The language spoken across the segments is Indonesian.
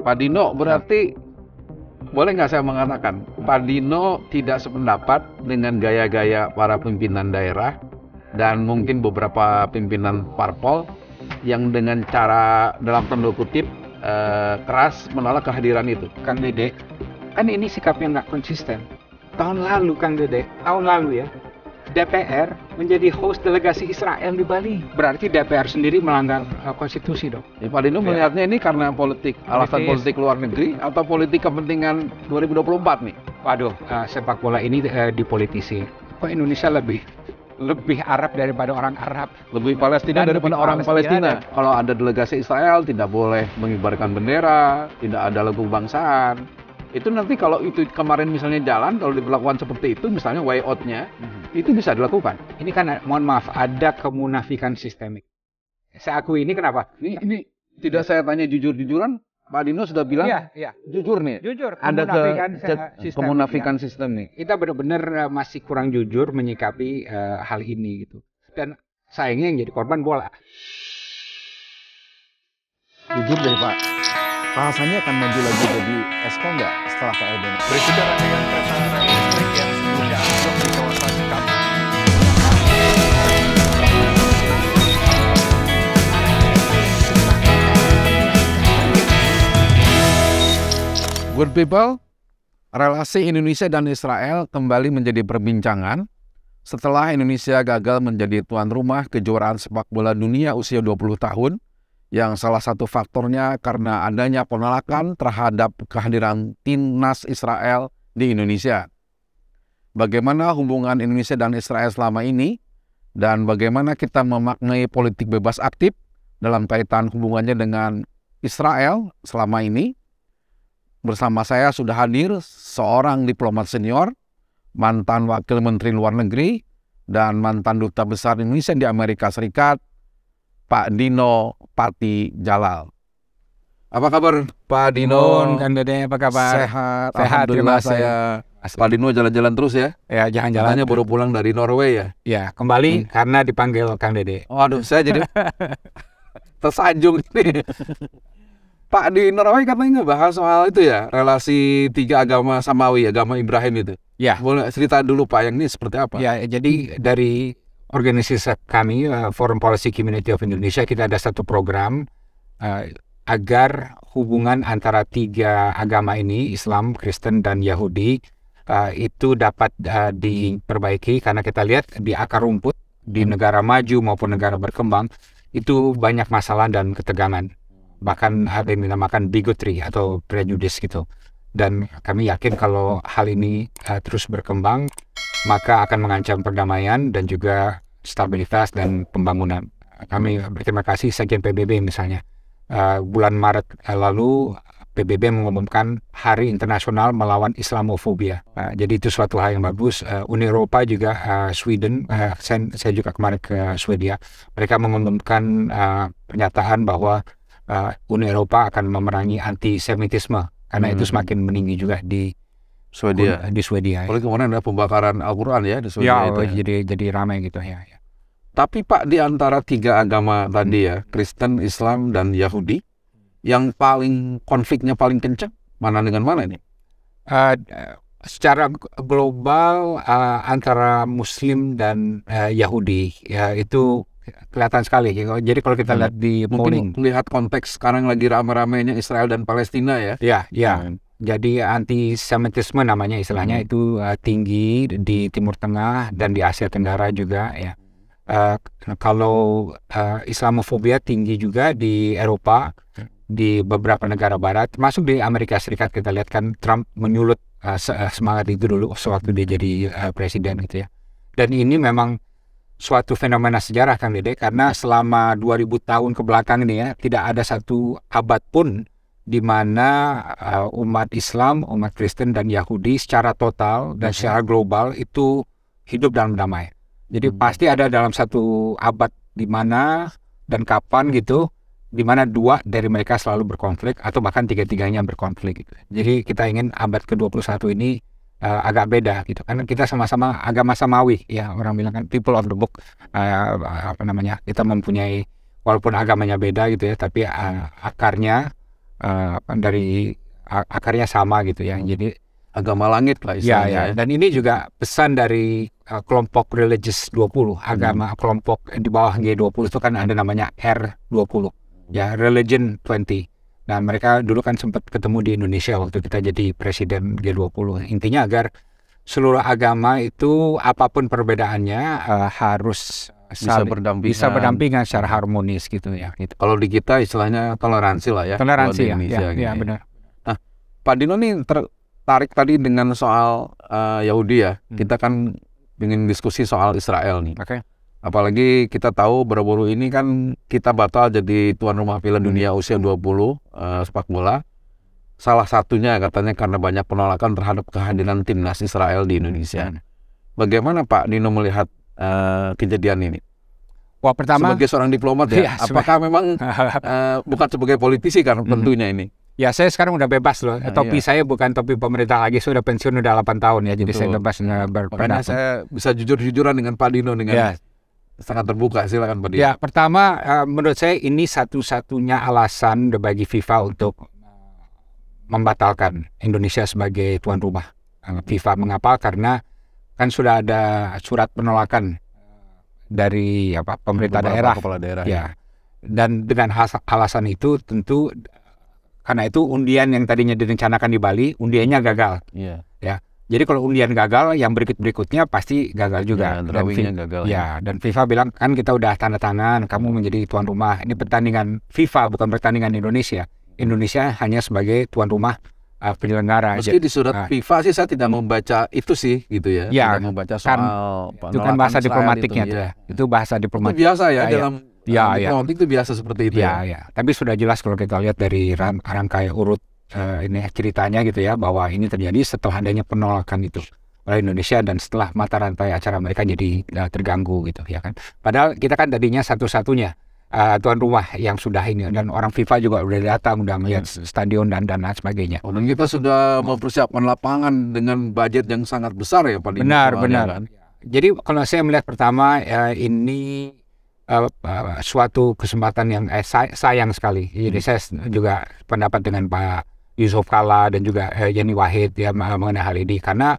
Pak Dino ya. berarti boleh nggak saya mengatakan Pak Dino tidak sependapat dengan gaya-gaya para pimpinan daerah dan mungkin beberapa pimpinan parpol yang dengan cara dalam tanda kutip eh, keras menolak kehadiran itu. Kang Dede, kan ini sikapnya nggak konsisten. Tahun lalu Kang Dede, tahun lalu ya, DPR menjadi host delegasi Israel di Bali. Berarti DPR sendiri melanggar uh, konstitusi dong. Ya, Pak Dino ya. melihatnya ini karena politik, alasan politik luar negeri atau politik kepentingan 2024 nih? Waduh, uh, sepak bola ini uh, dipolitisi. Kok Indonesia lebih lebih Arab daripada orang Arab, lebih Palestina Dan daripada lebih orang Palestina. Palestina. Kalau ada delegasi Israel tidak boleh mengibarkan bendera, tidak ada lagu bangsaan itu nanti kalau itu kemarin misalnya jalan kalau diberlakukan seperti itu misalnya way out-nya mm-hmm. itu bisa dilakukan ini kan mohon maaf ada kemunafikan sistemik saya akui ini kenapa ini ini tidak saya tanya jujur-jujuran Pak Dino sudah bilang iya, iya. jujur nih. Jujur. Ada ke, sistemik, iya. kemunafikan ya. sistem nih. Kita benar-benar eh, masih kurang jujur menyikapi uh, hal ini gitu. Dan sayangnya yang jadi korban bola. Jujur deh Pak. Rasanya akan maju lagi jadi esko nggak setelah KLBN? Bersejarah kan dengan kereta listrik yang sudah anjlok di kawasan Good people, relasi Indonesia dan Israel kembali menjadi perbincangan setelah Indonesia gagal menjadi tuan rumah kejuaraan sepak bola dunia usia 20 tahun yang salah satu faktornya karena adanya penolakan terhadap kehadiran timnas Israel di Indonesia. Bagaimana hubungan Indonesia dan Israel selama ini dan bagaimana kita memaknai politik bebas aktif dalam kaitan hubungannya dengan Israel selama ini. Bersama saya sudah hadir seorang diplomat senior, mantan wakil menteri luar negeri, dan mantan duta besar Indonesia di Amerika Serikat, Pak Dino Parti Jalal. Apa kabar Pak Dino? Kang Dede apa kabar? Sehat. Sehat Alhamdulillah saya. Pak Dino jalan-jalan terus ya? Ya jalan-jalan. Hanya baru pulang dari Norway ya? Ya kembali hmm. karena dipanggil Kang Dede. Waduh saya jadi tersanjung ini. Pak di Norway katanya bahas soal itu ya relasi tiga agama samawi agama Ibrahim itu. Ya. Boleh cerita dulu Pak yang ini seperti apa? Ya jadi dari organisasi kami eh, Forum Policy Community of Indonesia kita ada satu program uh, agar hubungan antara tiga agama ini Islam, Kristen dan Yahudi uh, itu dapat uh, diperbaiki karena kita lihat di akar rumput di negara maju maupun negara berkembang itu banyak masalah dan ketegangan bahkan ada yang dinamakan bigotry atau prejudice gitu dan kami yakin kalau hal ini uh, terus berkembang maka akan mengancam perdamaian dan juga stabilitas dan pembangunan. Kami berterima kasih Sekjen PBB misalnya. Uh, bulan Maret eh, lalu PBB mengumumkan Hari Internasional Melawan Islamofobia. Uh, jadi itu suatu hal yang bagus. Uh, Uni Eropa juga uh, Sweden, uh, saya, saya juga kemarin ke Swedia, mereka mengumumkan uh, pernyataan bahwa uh, Uni Eropa akan memerangi antisemitisme karena hmm. itu semakin meninggi juga di Swedia. Di Swedia. Ya. kemarin ada pembakaran Al-Quran ya di Swedia. Ya, itu, oh, ya. jadi jadi ramai gitu ya, ya. Tapi Pak di antara tiga agama tadi ya Kristen, Islam dan Yahudi, yang paling konfliknya paling kencang mana dengan mana ini? Uh, secara global uh, antara Muslim dan uh, Yahudi ya itu kelihatan sekali. Jadi kalau kita hmm. lihat di mungkin melihat konteks sekarang lagi rame-ramenya Israel dan Palestina ya. ya Hmm. Jadi antisemitisme namanya istilahnya hmm. itu uh, tinggi di Timur Tengah dan di Asia Tenggara juga ya. Uh, kalau uh, Islamofobia tinggi juga di Eropa, di beberapa negara Barat, masuk di Amerika Serikat kita lihat kan Trump menyulut uh, semangat itu dulu sewaktu dia jadi uh, presiden gitu ya. Dan ini memang suatu fenomena sejarah Kang Dede karena selama 2000 tahun ke belakang ini ya tidak ada satu abad pun di mana uh, umat Islam, umat Kristen dan Yahudi secara total dan mhm. secara global itu hidup dalam damai. Jadi hmm. pasti ada dalam satu abad di mana dan kapan gitu di mana dua dari mereka selalu berkonflik atau bahkan tiga-tiganya berkonflik gitu. Jadi kita ingin abad ke-21 ini uh, agak beda gitu karena kita sama-sama agama samawi ya orang bilang kan people of the book uh, apa namanya kita mempunyai walaupun agamanya beda gitu ya tapi uh, akarnya uh, dari uh, akarnya sama gitu ya jadi agama langit lah ya, istilahnya ya, ya. dan ini juga pesan dari uh, kelompok religious 20 agama hmm. kelompok di bawah G20 itu kan ada namanya R20 ya religion 20 Nah, mereka dulu kan sempat ketemu di Indonesia waktu kita jadi presiden G20. Intinya agar seluruh agama itu apapun perbedaannya uh, harus bisa berdampingan. bisa berdampingan secara harmonis gitu ya. Gitu. Kalau di kita istilahnya toleransi lah ya. Toleransi ya. Indonesia, ya, ya, benar. Nah, Pak Dino nih tertarik tadi dengan soal uh, Yahudi ya. Hmm. Kita kan ingin diskusi soal Israel nih. Oke. Okay. Apalagi kita tahu baru ini kan kita batal jadi tuan rumah piala hmm. dunia usia 20 uh, sepak bola. Salah satunya katanya karena banyak penolakan terhadap kehadiran timnas Israel di Indonesia. Bagaimana Pak Nino melihat uh, kejadian ini? Wah pertama sebagai seorang diplomat ya, iya, apakah memang uh, bukan sebagai politisi kan hmm. tentunya ini? Ya saya sekarang udah bebas loh. Nah, topi iya. saya bukan topi pemerintah lagi. sudah pensiun udah 8 tahun ya. Jadi saya bebas eh, berpendapat. Makanya saya bisa jujur-jujuran dengan Pak Dino dengan yeah sangat terbuka silakan Pak Ya pertama eh, menurut saya ini satu-satunya alasan bagi FIFA untuk membatalkan Indonesia sebagai tuan rumah eh, FIFA mengapa karena kan sudah ada surat penolakan eh, dari apa ya, pemerintah daerah, kepala daerah ya. ya dan dengan alasan itu tentu karena itu undian yang tadinya direncanakan di Bali undiannya gagal yeah. ya jadi kalau undian gagal, yang berikut-berikutnya pasti gagal juga. Ya, dan FIFA, gagal. Ya, ya. dan FIFA bilang kan kita udah tanda tangan, kamu menjadi tuan rumah. Ini pertandingan FIFA bukan pertandingan Indonesia. Indonesia hanya sebagai tuan rumah uh, penyelenggara. Meski aja. di surat nah. FIFA sih saya tidak membaca itu sih gitu ya. ya tidak membaca kan soal kan, itu kan bahasa gitu, diplomatiknya itu, ya. Itu bahasa diplomatik. Itu biasa ya, ya dalam ya, diplomatik ya. itu biasa seperti itu ya, ya. ya. Tapi sudah jelas kalau kita lihat dari rangkaian urut uh, ini ceritanya gitu ya bahwa ini terjadi setelah adanya penolakan itu oleh Indonesia dan setelah mata rantai acara mereka jadi uh, terganggu gitu ya kan. Padahal kita kan tadinya satu-satunya uh, tuan rumah yang sudah ini dan orang FIFA juga udah datang udah melihat hmm. stadion dan dan lain sebagainya. Oh, dan kita sudah mempersiapkan lapangan dengan budget yang sangat besar ya paling benar ya benar. Kan? Jadi kalau saya melihat pertama ya, ini uh, uh, suatu kesempatan yang eh, sayang sekali. Jadi hmm. saya juga pendapat dengan Pak Yusuf Kala dan juga uh, eh, Yeni Wahid ya mengenai hal ini karena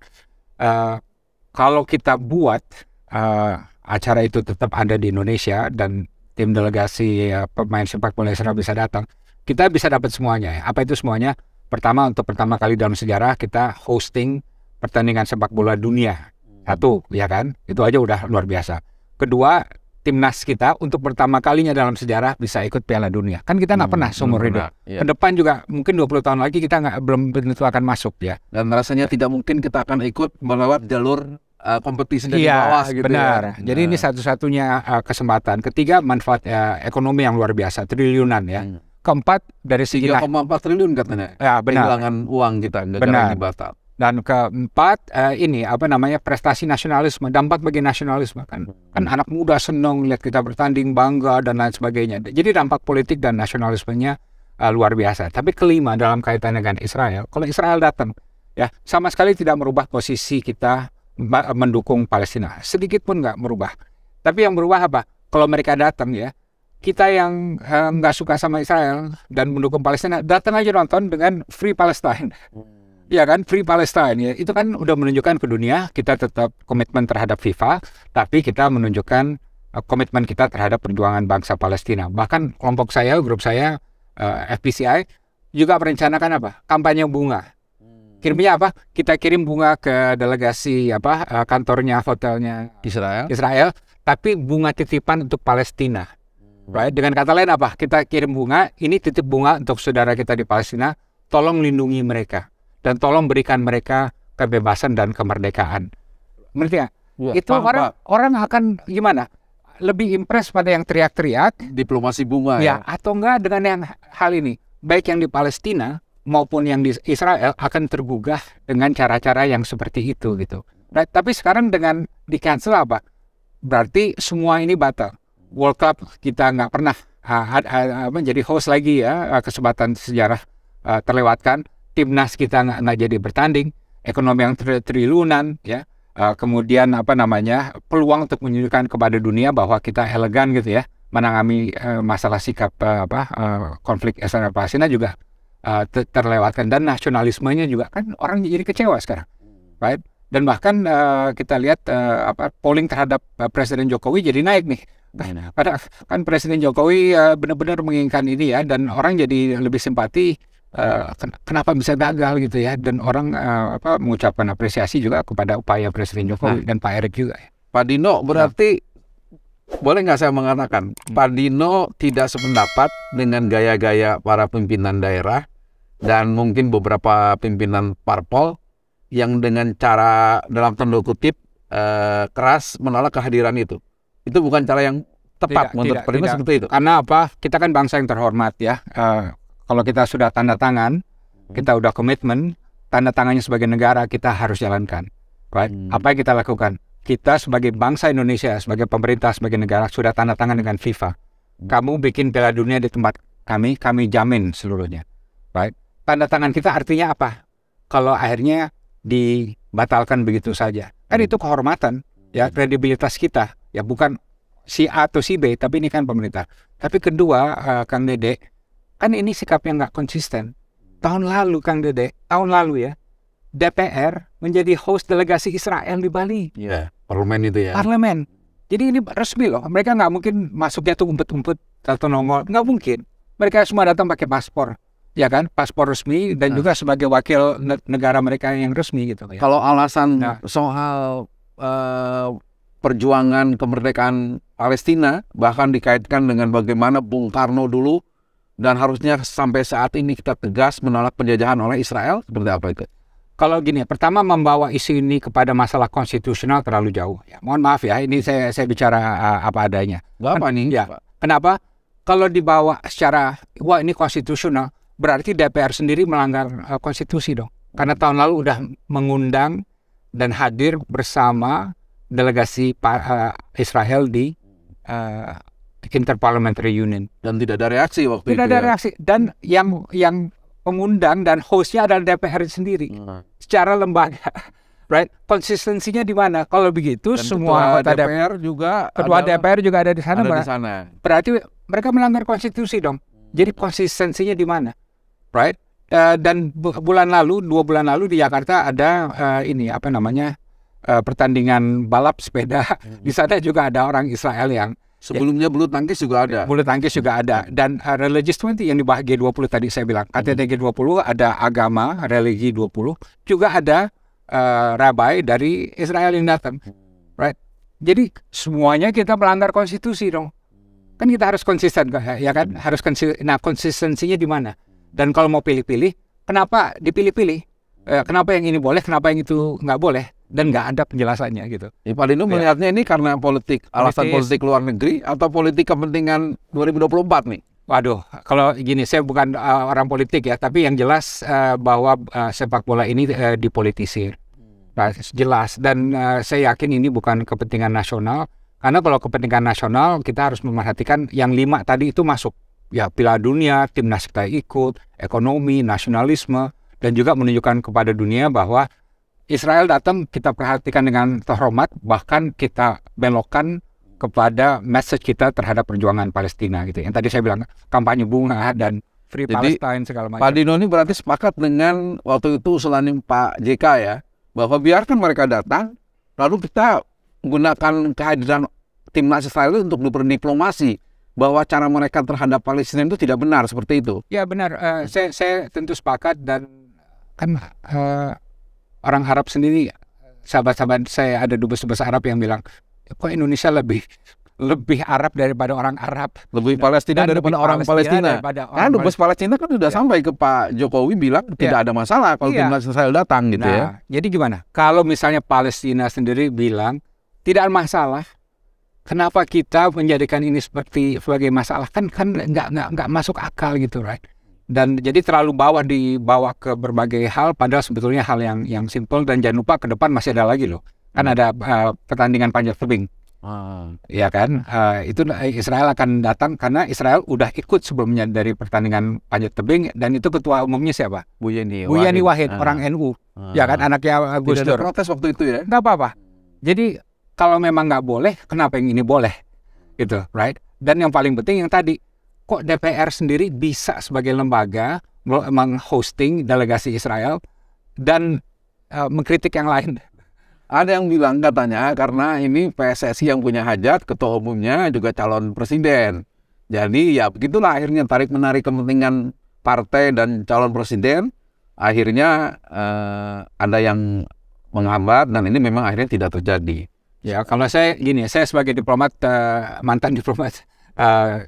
uh, kalau kita buat uh, acara itu tetap ada di Indonesia dan tim delegasi uh, pemain sepak bola Israel bisa datang kita bisa dapat semuanya ya. apa itu semuanya pertama untuk pertama kali dalam sejarah kita hosting pertandingan sepak bola dunia hmm. satu ya kan itu aja udah luar biasa kedua timnas kita untuk pertama kalinya dalam sejarah bisa ikut Piala Dunia. Kan kita nggak hmm, pernah seumur hidup. Ya. Kedepan juga mungkin 20 tahun lagi kita nggak belum tentu akan masuk ya. Dan rasanya tidak mungkin kita akan ikut melewat jalur uh, kompetisi dari iya, bawah gitu ya. benar. ya. Jadi nah. ini satu-satunya uh, kesempatan. Ketiga manfaat uh, ekonomi yang luar biasa triliunan ya. Hmm. Keempat dari segi 3,4 triliun katanya. Ya, benar. uang kita negara benar. ini dan keempat uh, ini apa namanya prestasi nasionalisme, dampak bagi nasionalisme kan. Hmm. Kan anak muda senang lihat kita bertanding, bangga dan lain sebagainya. Jadi dampak politik dan nasionalismenya uh, luar biasa. Tapi kelima dalam kaitan dengan Israel, kalau Israel datang ya sama sekali tidak merubah posisi kita mendukung Palestina. Sedikit pun nggak merubah. Tapi yang berubah apa? Kalau mereka datang ya, kita yang eh, nggak uh, suka sama Israel dan mendukung Palestina, datang aja nonton dengan Free Palestine hmm. Ya kan, Free Palestine ya. Itu kan udah menunjukkan ke dunia kita tetap komitmen terhadap FIFA, tapi kita menunjukkan eh, komitmen kita terhadap perjuangan bangsa Palestina. Bahkan kelompok saya, grup saya uh, eh, FPCI juga merencanakan apa? Kampanye bunga. Hmm. Kirimnya apa? Kita kirim bunga ke delegasi apa eh, kantornya, hotelnya Israel. Israel, tapi bunga titipan untuk Palestina. Hmm. Right? Dengan kata lain apa? Kita kirim bunga, ini titip bunga untuk saudara kita di Palestina, tolong lindungi mereka dan tolong berikan mereka kebebasan dan kemerdekaan. Ngerti ya? ya itu paham, orang orang akan gimana? Lebih impres pada yang teriak-teriak, diplomasi bunga ya, ya, atau enggak dengan yang hal ini. Baik yang di Palestina maupun yang di Israel akan tergugah dengan cara-cara yang seperti itu gitu. Nah, tapi sekarang dengan di cancel apa? Berarti semua ini batal. World Cup kita nggak pernah menjadi host lagi ya eh, kesempatan sejarah uh, terlewatkan timnas kita nggak, nggak jadi bertanding, ekonomi yang tri triliunan, ya, uh, kemudian apa namanya peluang untuk menunjukkan kepada dunia bahwa kita elegan gitu ya, menangani uh, masalah sikap uh, apa uh, konflik Israel Palestina juga uh, terlewatkan dan nasionalismenya juga kan orang jadi kecewa sekarang, right? Dan bahkan uh, kita lihat uh, apa polling terhadap uh, Presiden Jokowi jadi naik nih. karena kan Presiden Jokowi uh, benar-benar menginginkan ini ya dan orang jadi lebih simpati Eh, kenapa bisa gagal gitu ya dan orang uh, apa mengucapkan apresiasi juga kepada upaya Presiden Jokowi nah. dan Pak Erick juga ya. Pak Dino nah. berarti nah. boleh nggak saya mengatakan hmm. Pak Dino tidak sependapat dengan gaya-gaya para pimpinan daerah dan mungkin beberapa pimpinan parpol yang dengan cara dalam tanda kutip uh, keras menolak kehadiran itu. Itu bukan cara yang tepat tidak, menurut tidak, tidak. seperti itu. Karena apa? Kita kan bangsa yang terhormat ya. Uh, kalau kita sudah tanda tangan, hmm. kita udah komitmen, tanda tangannya sebagai negara kita harus jalankan. Right? Hmm. Apa yang kita lakukan? Kita sebagai bangsa Indonesia, sebagai pemerintah, sebagai negara sudah tanda tangan dengan FIFA. Hmm. Kamu bikin Piala Dunia di tempat kami, kami jamin seluruhnya. Right? Tanda tangan kita artinya apa? Kalau akhirnya dibatalkan begitu saja. Kan hmm. itu kehormatan, ya hmm. kredibilitas kita. Ya bukan si A atau si B, tapi ini kan pemerintah. Tapi kedua, uh, Kang Dede, kan ini sikap yang nggak konsisten. Tahun lalu Kang Dede, tahun lalu ya, DPR menjadi host delegasi Israel di Bali. Iya, parlemen itu ya. Parlemen. Jadi ini resmi loh. Mereka nggak mungkin masuknya tuh umpet-umpet atau nongol. Nggak mungkin. Mereka semua datang pakai paspor. Ya kan, paspor resmi dan nah. juga sebagai wakil negara mereka yang resmi gitu. Ya. Kalau alasan nah. soal uh, perjuangan kemerdekaan Palestina bahkan dikaitkan dengan bagaimana Bung Karno dulu dan harusnya sampai saat ini kita tegas menolak penjajahan oleh Israel seperti apa itu? Kalau gini, pertama membawa isu ini kepada masalah konstitusional terlalu jauh. Ya, mohon maaf ya, ini saya saya bicara uh, apa adanya. Gak apa nih? Ya. Kenapa? Kalau dibawa secara wah ini konstitusional, berarti DPR sendiri melanggar uh, konstitusi dong. Karena tahun lalu udah mengundang dan hadir bersama delegasi uh, Israel di interparliamentary union dan tidak ada reaksi waktu tidak itu tidak ada ya? reaksi dan yang yang pengundang dan hostnya adalah DPR sendiri hmm. secara lembaga right konsistensinya di mana kalau begitu dan semua ketua DPR juga ketua ada, DPR juga ada di sana ada di sana berarti mereka melanggar konstitusi dong jadi konsistensinya di mana right uh, dan bu bulan lalu dua bulan lalu di Jakarta ada uh, ini apa namanya uh, pertandingan balap sepeda di hmm. sana juga ada orang Israel yang Sebelumnya ya. bulu tangkis juga ada. Bulu tangkis juga ada. Ya. Dan uh, religious 20 yang di g 20 tadi saya bilang. Hmm. g 20 ada agama, religi 20. Juga ada uh, eh, rabai dari Israel yang datang. Right? Jadi semuanya kita melanggar konstitusi dong. Kan kita harus konsisten ya, ya kan? Hmm. Harus konsi, Nah konsistensinya di mana? Dan kalau mau pilih-pilih, kenapa dipilih-pilih? Uh, kenapa yang ini boleh, kenapa yang itu nggak boleh? dan nggak ada penjelasannya gitu. Ya, Pak Dino ya. melihatnya ini karena politik, alasan politik, luar negeri atau politik kepentingan 2024 nih? Waduh, kalau gini saya bukan uh, orang politik ya, tapi yang jelas uh, bahwa uh, sepak bola ini uh, dipolitisir. Nah, jelas dan uh, saya yakin ini bukan kepentingan nasional karena kalau kepentingan nasional kita harus memperhatikan yang lima tadi itu masuk ya Piala Dunia, timnas kita ikut, ekonomi, nasionalisme dan juga menunjukkan kepada dunia bahwa Israel datang kita perhatikan dengan terhormat, bahkan kita belokkan kepada message kita terhadap perjuangan Palestina gitu. Yang tadi saya bilang kampanye bunga dan Free Jadi, Palestine segala macam. Pak Dino ini berarti sepakat dengan waktu itu usulan Pak JK ya, bahwa biarkan mereka datang, lalu kita gunakan kehadiran timnas Israel untuk berdiplomasi bahwa cara mereka terhadap Palestina itu tidak benar seperti itu. Ya benar, uh, saya, saya tentu sepakat dan kan uh, orang Arab sendiri sahabat-sahabat saya ada dubes-dubes Arab yang bilang kok Indonesia lebih lebih Arab daripada orang Arab lebih nah, Palestina dan daripada lebih orang Palestina, Palestina. Daripada orang kan dubes Palestina kan sudah ya. sampai ke Pak Jokowi bilang ya. tidak ada masalah kalau ya. Israel datang gitu ya. nah, ya jadi gimana kalau misalnya Palestina sendiri bilang tidak ada masalah kenapa kita menjadikan ini seperti sebagai masalah kan kan nggak nggak nggak masuk akal gitu right dan jadi terlalu bawah di bawah ke berbagai hal padahal sebetulnya hal yang yang simpel dan jangan lupa ke depan masih ada lagi loh kan hmm. ada uh, pertandingan panjat tebing hmm. ya kan uh, itu eh, Israel akan datang karena Israel udah ikut sebelumnya dari pertandingan panjat tebing dan itu ketua umumnya siapa Bu Yeni Bu Yeni Wahid, Wahid hmm. orang ah. NU hmm. Ah. ya kan anaknya Gus Dur protes waktu itu ya nggak apa-apa jadi kalau memang nggak boleh kenapa yang ini boleh gitu right dan yang paling penting yang tadi kok DPR sendiri bisa sebagai lembaga menghosting delegasi Israel dan uh, mengkritik yang lain? Ada yang bilang katanya karena ini PSSI yang punya hajat, ketua umumnya juga calon presiden. Jadi ya begitulah akhirnya tarik menarik kepentingan partai dan calon presiden. Akhirnya uh, ada yang menghambat dan ini memang akhirnya tidak terjadi. Ya kalau saya gini, saya sebagai diplomat uh, mantan diplomat uh,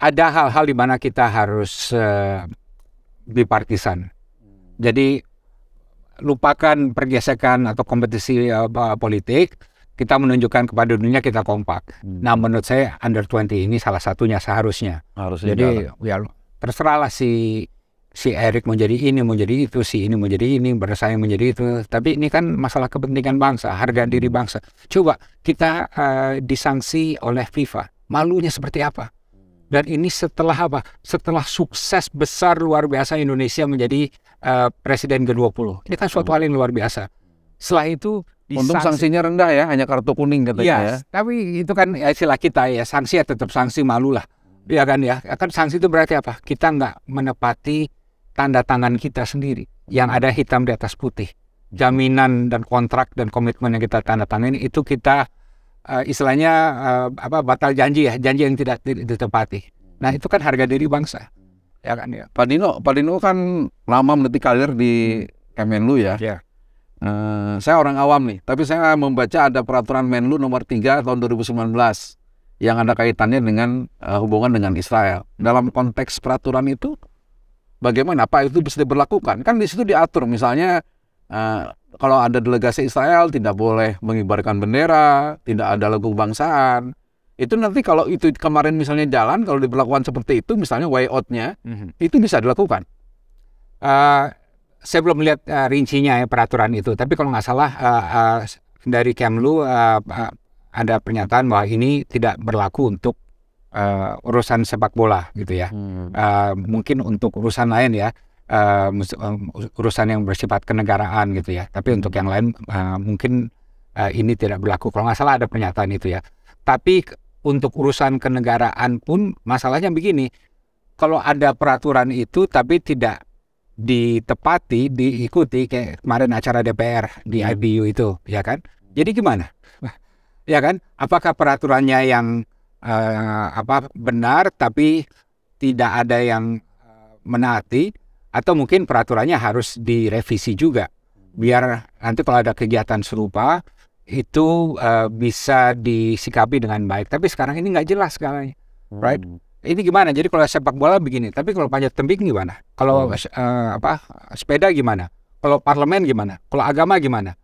ada hal-hal di mana kita harus uh, eh, bipartisan. Hmm. Jadi lupakan pergesekan atau kompetisi uh, politik, kita menunjukkan kepada dunia kita kompak. Hmm. Nah, menurut saya under 20 ini salah satunya seharusnya. Harusnya Jadi ya terserahlah si si Erik menjadi ini, menjadi itu, si ini menjadi jadi ini, bersaing menjadi itu. Tapi ini kan masalah kepentingan bangsa, harga diri bangsa. Coba kita uh, eh, disanksi oleh FIFA. Malunya seperti apa? Dan ini setelah apa? Setelah sukses besar luar biasa Indonesia menjadi uh, presiden ke-20. Ini kan suatu hal yang luar biasa. Setelah itu Untung sanksi. sanksinya rendah ya, hanya kartu kuning katanya yes, iya, ya. Tapi itu kan ya, istilah kita ya, sanksi ya tetap sanksi malu lah. Ya kan ya, kan sanksi itu berarti apa? Kita nggak menepati tanda tangan kita sendiri yang ada hitam di atas putih. Jaminan dan kontrak dan komitmen yang kita tanda tangan itu kita uh, istilahnya uh, apa batal janji ya, janji yang tidak ditepati. Nah, itu kan harga diri bangsa. Ya kan ya. Pak Dino, Pak Dino kan lama meniti karir di Kemenlu ya. Yeah. Ya. Uh, saya orang awam nih, tapi saya membaca ada peraturan Menlu nomor 3 tahun 2019 yang ada kaitannya dengan uh, hubungan dengan Israel. Dalam konteks peraturan itu bagaimana apa itu bisa diberlakukan? Kan di situ diatur misalnya kalau ada delegasi Israel tidak boleh mengibarkan bendera, tidak ada lagu kebangsaan. Itu nanti kalau itu kemarin misalnya jalan, kalau diberlakukan seperti itu, misalnya way out-nya, mm-hmm. itu bisa dilakukan. Uh, saya belum melihat uh, eh, rincinya ya peraturan itu, tapi kalau nggak salah uh, uh, dari Kemlu uh, uh, ada pernyataan bahwa ini tidak berlaku untuk uh, urusan sepak bola gitu ya. Hmm. Uh, mungkin untuk urusan lain ya uh, urusan yang bersifat kenegaraan gitu ya. Tapi untuk yang lain uh, mungkin uh, ini tidak berlaku. Kalau nggak salah ada pernyataan itu ya. Tapi untuk urusan kenegaraan pun masalahnya begini. Kalau ada peraturan itu tapi tidak ditepati, diikuti kayak kemarin acara DPR di hmm. IBU itu, ya kan? Jadi gimana? ya kan? Apakah peraturannya yang uh, apa benar tapi tidak ada yang menaati atau mungkin peraturannya harus direvisi juga biar nanti kalau ada kegiatan serupa itu uh, bisa disikapi dengan baik tapi sekarang ini nggak jelas segalanya right hmm. ini gimana jadi kalau sepak bola begini tapi kalau panjat tebing gimana kalau hmm. uh, apa sepeda gimana kalau parlemen gimana kalau agama gimana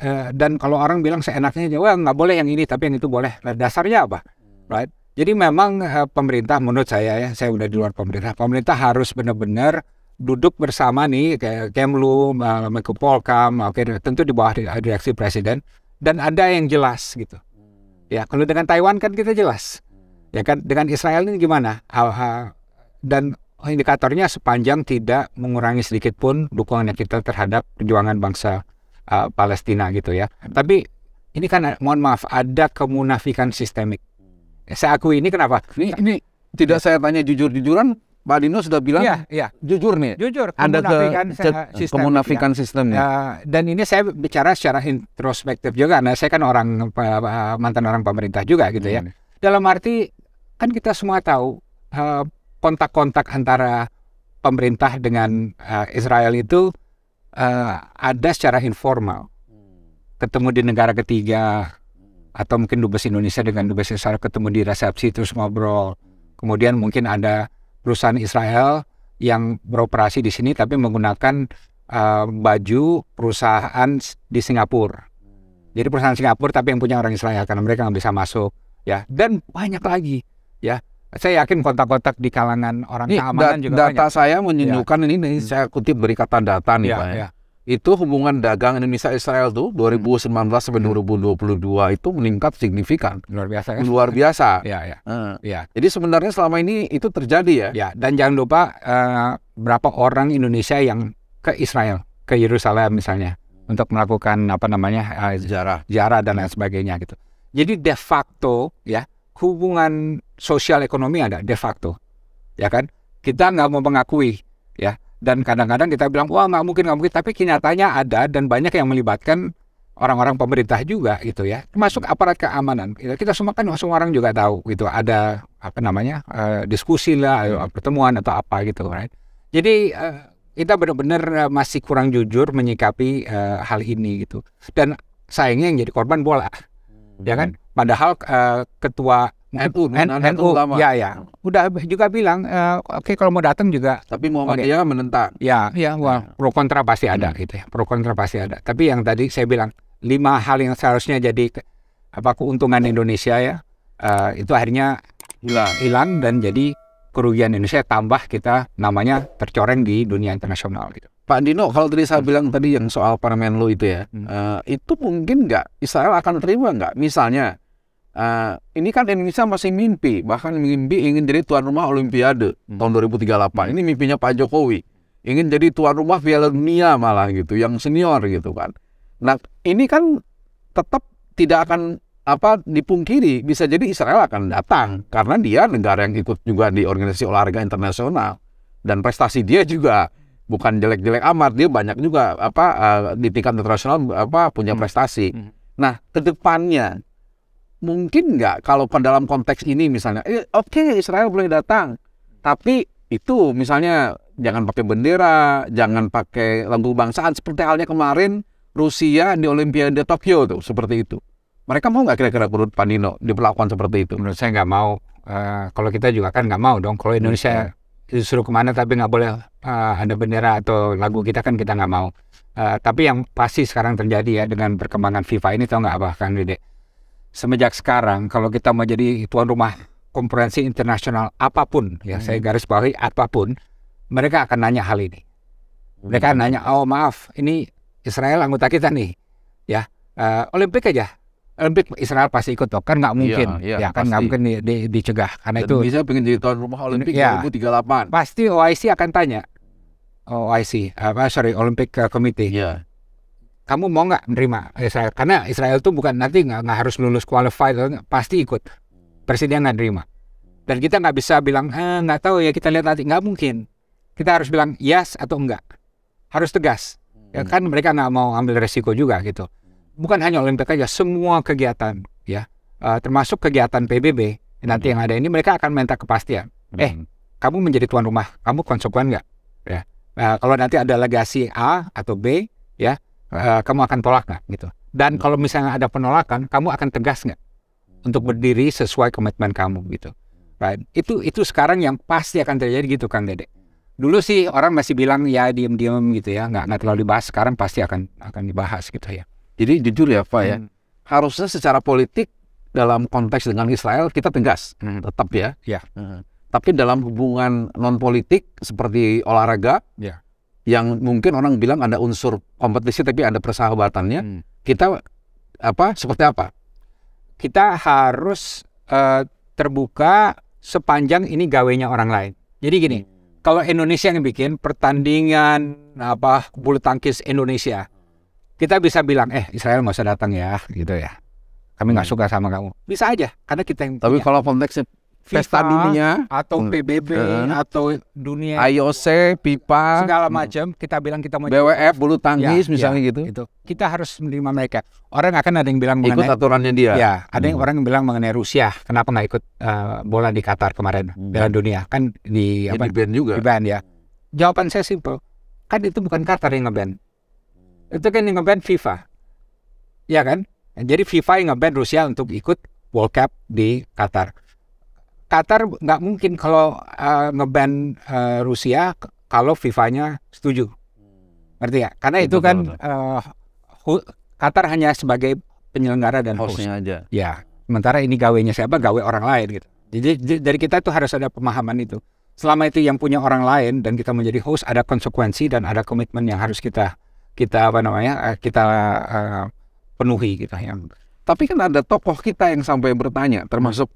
uh, dan kalau orang bilang seenaknya wah nggak boleh yang ini tapi yang itu boleh nah, dasarnya apa hmm. right jadi memang uh, pemerintah menurut saya ya saya udah di luar pemerintah pemerintah harus benar-benar duduk bersama nih kayak Kemlu, eh, Menko Polkam, oke okay, tentu di bawah direksi presiden dan ada yang jelas gitu. Hmm. Ya kalau dengan Taiwan kan kita jelas, hmm. ya kan dengan Israel ini gimana? Dan indikatornya sepanjang tidak mengurangi sedikit pun dukungannya kita terhadap perjuangan bangsa uh, Palestina gitu ya. Hmm. Tapi ini kan eh, mohon maaf ada kemunafikan sistemik. Saya akui ini kenapa? Ini, ini tidak ya. saya tanya jujur-jujuran Pak Dino sudah bilang ya, ya. jujur nih. Jujur, Anda kemunafikan ke, sistem, kemunafikan ya. sistemnya. Uh, dan ini saya bicara secara introspektif juga. Nah, saya kan orang uh, mantan orang pemerintah juga gitu ya. Hmm. Dalam arti kan kita semua tahu kontak eh, kontak-kontak antara pemerintah dengan uh, Israel itu uh, ada secara informal. Ketemu di negara ketiga atau mungkin dubes Indonesia dengan dubes Israel ketemu di resepsi terus ngobrol. Kemudian mungkin ada perusahaan Israel yang beroperasi di sini tapi menggunakan uh, baju perusahaan di Singapura. Jadi perusahaan Singapura tapi yang punya orang Israel karena mereka nggak bisa masuk ya. Dan banyak lagi ya. Saya yakin kontak-kontak di kalangan orang ini, iya, keamanan da juga data banyak. saya iya. menunjukkan ya. ini, hmm. saya kutip berikatan data nih ya, Pak. Ya. ya itu hubungan dagang Indonesia Israel tuh 2019 hmm. sampai 2022 hmm. itu meningkat signifikan. Luar biasa ya. Luar biasa. ya, ya. Uh. Jadi sebenarnya selama ini itu terjadi ya. Ya, dan jangan lupa uh, berapa orang Indonesia yang ke Israel, ke Yerusalem misalnya untuk melakukan apa namanya uh, eh, jarah, jarah dan lain sebagainya gitu. Jadi de facto ya hubungan sosial ekonomi ada de facto. Ya kan? Kita nggak mau mengakui ya dan kadang-kadang kita bilang wah nggak mungkin nggak mungkin tapi kenyataannya ada dan banyak yang melibatkan orang-orang pemerintah juga gitu ya termasuk aparat keamanan ya, kita semua kan semua orang juga tahu gitu ada apa namanya uh, diskusi lah eh, hmm. pertemuan atau apa gitu right jadi uh, kita benar-benar masih kurang jujur menyikapi uh, hal ini gitu dan sayangnya yang jadi korban bola hmm. ya kan hmm. padahal uh, ketua NU, NU, Ya, ya. Udah juga bilang, uh, oke okay, kalau mau datang juga. Tapi mau okay. Kan menentang. Ya, ya, wah, nah. pro kontra pasti ada hmm. gitu ya. Pro kontra pasti ada. Tapi yang tadi saya bilang lima hal yang seharusnya jadi apa keuntungan Indonesia ya, uh, itu akhirnya hilang, hilang dan jadi kerugian Indonesia tambah kita namanya tercoreng di dunia internasional gitu. Pak Dino, kalau tadi saya hmm. bilang tadi yang soal Permenlu itu ya, hmm. uh, itu mungkin nggak Israel akan terima nggak? Misalnya Uh, ini kan Indonesia masih mimpi, bahkan mimpi ingin jadi tuan rumah Olimpiade hmm. tahun 2038. Hmm. Ini mimpinya Pak Jokowi. Ingin jadi tuan rumah Piala Dunia malah gitu, yang senior gitu kan. Nah, ini kan tetap tidak akan apa dipungkiri bisa jadi Israel akan datang karena dia negara yang ikut juga di organisasi olahraga internasional dan prestasi dia juga bukan jelek-jelek amat dia banyak juga apa uh, di tingkat internasional apa punya hmm. prestasi. Hmm. Nah, kedepannya mungkin nggak kalau dalam konteks ini misalnya, eh, oke okay, Israel boleh datang, tapi itu misalnya jangan pakai bendera, jangan pakai lembu bangsaan seperti halnya kemarin Rusia di Olimpiade Tokyo tuh seperti itu. Mereka mau nggak kira-kira menurut Panino diperlakukan seperti itu? Menurut saya nggak mau. Uh, kalau kita juga kan nggak mau dong. Kalau iya. Indonesia disuruh kemana tapi nggak boleh uh, ada bendera atau lagu kita kan kita nggak mau. Uh, tapi yang pasti sekarang terjadi ya dengan perkembangan FIFA ini tau nggak apa kan Dede? semenjak sekarang kalau kita mau jadi tuan rumah konferensi internasional apapun ya hmm. saya garis bawahi apapun mereka akan nanya hal ini hmm. mereka hmm. nanya oh maaf ini Israel anggota kita nih ya uh, Olimpik aja Olimpik Israel pasti ikut dong kan nggak iya, mungkin ya, ya, ya kan nggak mungkin di, di, dicegah karena Dan itu bisa pengen jadi tuan rumah Olimpik ya, 2038 pasti OIC akan tanya OIC oh, apa sorry Olimpik Committee eh, ya kamu mau nggak menerima Israel karena Israel itu bukan nanti nggak harus lulus qualified pasti ikut presiden nggak nerima dan kita nggak bisa bilang eh, nggak tahu ya kita lihat nanti nggak mungkin kita harus bilang yes atau enggak harus tegas ya kan hmm. mereka nggak mau ambil resiko juga gitu bukan hanya Olimpik aja semua kegiatan ya eh, termasuk kegiatan PBB nanti yang hmm. ada ini mereka akan minta kepastian hmm. eh kamu menjadi tuan rumah kamu konsekuen nggak ya Nah, kalau nanti ada legasi A atau B, ya uh, kamu akan tolak nggak gitu. Dan hmm. kalau misalnya ada penolakan, kamu akan tegas nggak untuk berdiri sesuai komitmen kamu gitu. Right? Itu itu sekarang yang pasti akan terjadi gitu Kang Dede. Dulu sih orang masih bilang ya diem-diem gitu ya, nggak nggak terlalu dibahas. Sekarang pasti akan akan dibahas gitu ya. Jadi jujur ya Pak ya, hmm. ya, harusnya secara politik dalam konteks dengan Israel kita tegas hmm. tetap ya. Ya. Hmm. Tapi dalam hubungan non politik seperti olahraga, ya yang mungkin orang bilang ada unsur kompetisi tapi ada persahabatannya. Hmm. Kita apa seperti apa? Kita harus uh, terbuka sepanjang ini gawenya orang lain. Jadi gini, hmm. kalau Indonesia yang bikin pertandingan apa bulu tangkis Indonesia, kita bisa bilang eh Israel nggak usah datang ya, gitu ya. Kami nggak hmm. suka sama kamu. Bisa aja, karena kita yang. Tapi punya. kalau konteksnya Pesta Dunia atau PBB hmm. atau dunia IOC, PIPA segala hmm. macam kita bilang kita mau BWF bulu ya, tangkis ya, misalnya ya, gitu. Itu. Kita harus menerima mereka. Orang akan ada yang bilang mengenai ikut aturannya dia. Ya, ada hmm. yang orang yang bilang mengenai Rusia, kenapa nggak ikut uh, bola di Qatar kemarin, hmm. Dunia kan di ya, apa? Di band juga. Di band ya. Jawaban saya simpel. Kan itu bukan Qatar yang ngeband. Itu kan yang ngeband FIFA. Ya kan? Jadi FIFA yang ngeband Rusia untuk ikut World Cup di Qatar Qatar nggak mungkin kalau uh, ngeban uh, Rusia kalau FIFA-nya setuju. Ngerti ya? Karena itu, iya, itu kan betul, eh, Qatar hanya sebagai penyelenggara dan hostnya host. aja. Ya. Sementara ini gawenya siapa? Gawe orang lain gitu. Jadi dari kita itu harus ada pemahaman itu. Selama itu yang punya orang lain dan kita menjadi host ada konsekuensi dan ada komitmen yang harus kita kita apa namanya kita uh, penuhi gitu yang tapi kan ada tokoh kita yang sampai bertanya termasuk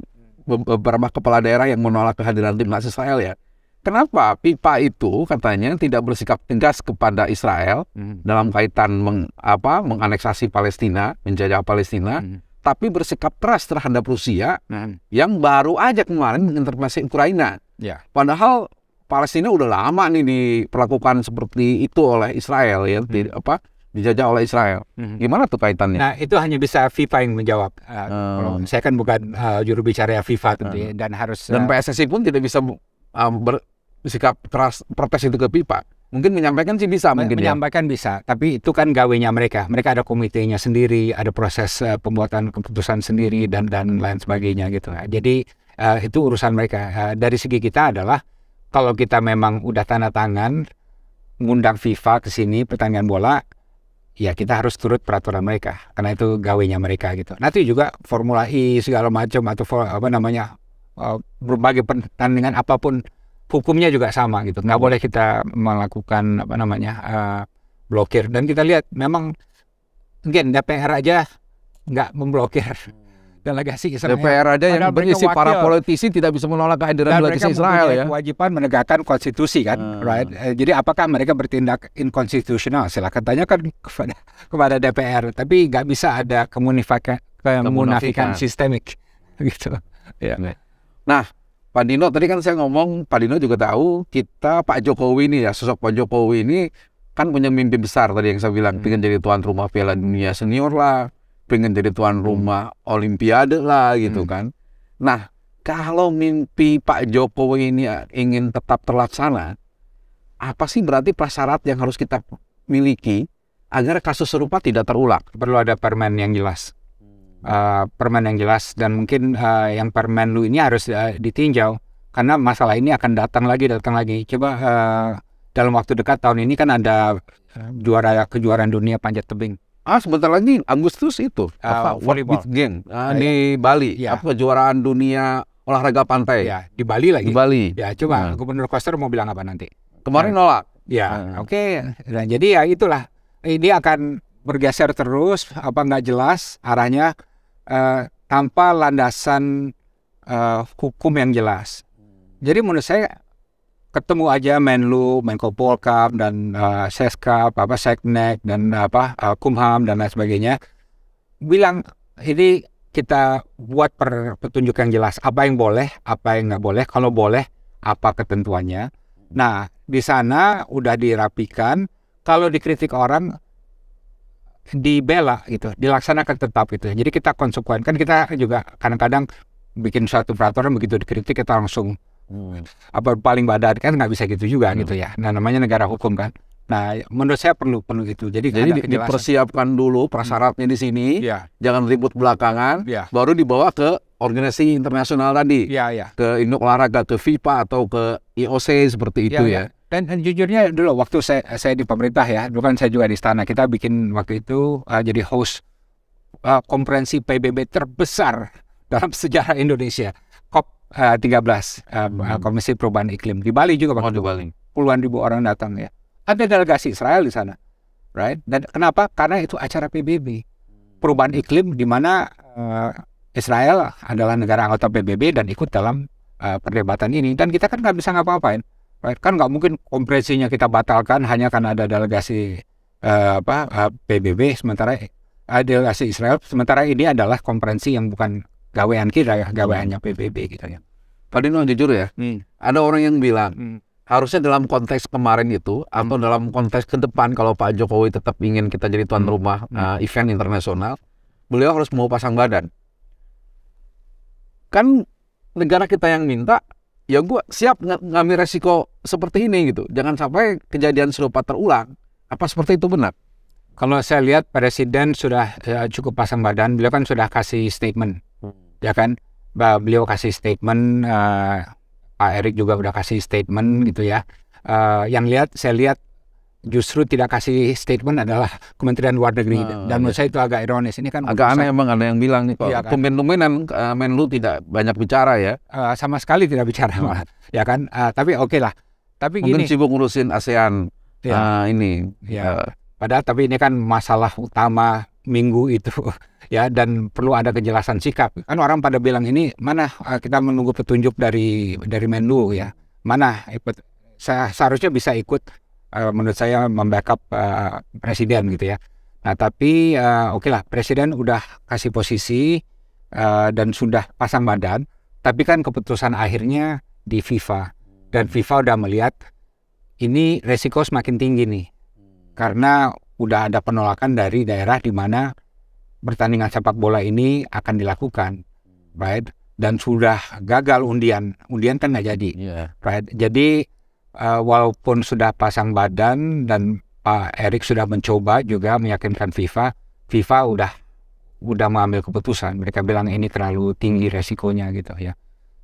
beberapa kepala daerah yang menolak kehadiran timnas Israel ya. Kenapa pipa itu katanya tidak bersikap tegas kepada Israel hmm. dalam kaitan meng, apa menganeksasi Palestina, menjajah Palestina, hmm. tapi bersikap keras terhadap Rusia hmm. yang baru aja kemarin mengintervensi Ukraina. Ya. Padahal Palestina udah lama nih diperlakukan seperti itu oleh Israel ya, hmm. Di, apa dijajah oleh Israel. Hmm. Gimana tuh kaitannya? Nah itu hanya bisa FIFA yang menjawab. Uh, hmm. saya kan bukan uh, juru bicara FIFA tentu hmm. Ah. dan harus. dan eh, PSSI pun tidak bisa um, bersikap keras protes itu ke FIFA. Mungkin menyampaikan sih bisa mungkin ya. Menyampaikan ya. bisa, tapi itu kan gawenya mereka. Mereka ada komitenya sendiri, ada proses uh, pembuatan keputusan sendiri dan dan lain sebagainya gitu. Nah, jadi uh, itu urusan mereka. Uh, dari segi kita adalah kalau kita memang udah tanda tangan ngundang FIFA ke sini pertandingan bola, ya kita harus turut peraturan mereka karena itu gawenya mereka gitu nanti juga formula E segala macam atau apa namanya eh, berbagai pertandingan apapun hukumnya juga sama gitu nggak boleh kita melakukan apa namanya uh, blokir dan kita lihat memang mungkin DPR aja nggak memblokir delegasi Israel. DPR ada yang berisi wakil. para politisi tidak bisa menolak kehadiran delegasi Israel ya. kewajiban menegakkan konstitusi kan, hmm. right? Eh, jadi apakah mereka bertindak inkonstitusional? Silakan tanyakan kepada kepada DPR. Tapi nggak bisa ada kemunafikan, kemunafikan sistemik gitu. Ya. Nah, Pak Dino tadi kan saya ngomong Pak Dino juga tahu kita Pak Jokowi ini ya sosok Pak Jokowi ini kan punya mimpi besar tadi yang saya bilang hmm. jadi tuan rumah Piala Dunia senior lah pengen jadi tuan hmm. rumah hmm. Olimpiade lah gitu hmm. kan. Nah kalau mimpi Pak Jokowi ini eh, ingin tetap terlaksana, apa sih berarti prasyarat yang harus kita miliki agar kasus serupa tidak terulang? Perlu ada permen yang jelas, uh, permen yang jelas dan mungkin uh, yang permen lu ini harus uh, ditinjau karena masalah ini akan datang lagi, datang lagi. Coba uh, dalam waktu dekat tahun ini kan ada juara kejuaraan dunia panjat tebing. Ah sebentar lagi Agustus itu uh, apa volleyball game uh, ah, di ya. Bali ya. apa kejuaraan dunia olahraga pantai ya di Bali lagi di Bali ya coba hmm. Gubernur Koster mau bilang apa nanti kemarin nolak ya hmm. oke okay. nah jadi ya itulah ini akan bergeser terus apa nggak jelas arahnya uh, tanpa landasan uh, hukum yang jelas jadi menurut saya ketemu aja Menlu, Menko Polkam dan uh, eh, Seskap, apa Seknek dan apa uh, Kumham dan lain sebagainya. Bilang ini kita buat per, petunjuk yang jelas apa yang boleh, apa yang nggak boleh, kalau boleh apa ketentuannya. Nah, di sana udah dirapikan. Kalau dikritik orang dibela gitu, dilaksanakan tetap gitu. Jadi kita konsekuen kan kita juga kadang-kadang bikin suatu peraturan begitu dikritik kita langsung Hmm. Apa paling badan kan nggak bisa gitu juga hmm. gitu ya. Nah namanya negara hukum kan. Nah, menurut saya perlu perlu itu. Jadi, Jadi di, dipersiapkan dulu hmm. prasyaratnya di sini. Ya. Jangan ribut belakangan. Ya. Baru dibawa ke organisasi internasional tadi. Ya, ya. Ke induk olahraga, ke FIFA atau ke IOC seperti iya, itu ya. ya. Dan, dan jujurnya dulu waktu saya saya di pemerintah ya, dulu kan saya juga di istana. Kita bikin waktu itu uh, jadi host uh, konferensi PBB terbesar dalam sejarah Indonesia uh, 13 uh, hmm. Komisi Perubahan Iklim di Bali juga waktu oh, di Bali. puluhan ribu orang datang ya. Ada delegasi Israel di sana, right? Dan kenapa? Karena itu acara PBB perubahan iklim di mana uh, Israel adalah negara anggota PBB dan ikut dalam uh, perdebatan ini dan kita kan nggak bisa ngapa-ngapain, right? Kan nggak mungkin kompresinya kita batalkan hanya karena ada delegasi uh, apa uh, PBB sementara uh, delegasi Israel sementara ini adalah konferensi yang bukan gawean kita ya, gaweannya hmm. PBB gitu ya. Tadi memang jujur ya, hmm. ada orang yang bilang hmm. harusnya dalam konteks kemarin itu hmm. atau dalam konteks ke depan kalau Pak Jokowi tetap ingin kita jadi tuan hmm. rumah hmm. Uh, event internasional, beliau harus mau pasang badan. Kan negara kita yang minta, ya gue siap ng ngambil resiko seperti ini gitu. Jangan sampai kejadian serupa terulang. Apa seperti itu benar? Kalau saya lihat Presiden sudah eh, cukup pasang badan, beliau kan sudah kasih statement ya kan beliau kasih statement uh, Pak Erik juga udah kasih statement hmm. gitu ya uh, yang lihat saya lihat justru tidak kasih statement adalah Kementerian Luar Negeri uh, dan menurut iya. saya itu agak ironis ini kan agak aneh emang ada yang bilang nih kok ya kan? pemain-pemainan uh, eh, Menlu tidak banyak bicara ya uh, sama sekali tidak bicara hmm. ya kan uh, tapi oke okay lah tapi mungkin gini, sibuk ngurusin ASEAN ya. uh, ini ya. Uh, padahal tapi ini kan masalah utama minggu itu ya dan perlu ada kejelasan sikap kan orang pada bilang ini mana eh, kita menunggu petunjuk dari dari Menlu ya mana ikut saya seharusnya bisa ikut eh, menurut saya membackup eh, presiden gitu ya nah tapi oke lah presiden udah kasih posisi dan sudah pasang badan tapi kan keputusan akhirnya di FIFA dan FIFA udah melihat ini resiko semakin tinggi nih karena udah ada penolakan dari daerah di mana pertandingan sepak bola ini akan dilakukan, right? Dan sudah gagal undian, undian kan nggak jadi, yeah. right? Jadi uh, walaupun sudah pasang badan dan Pak Erik sudah mencoba juga meyakinkan FIFA, FIFA udah udah mengambil keputusan. Mereka bilang ini terlalu tinggi resikonya gitu ya.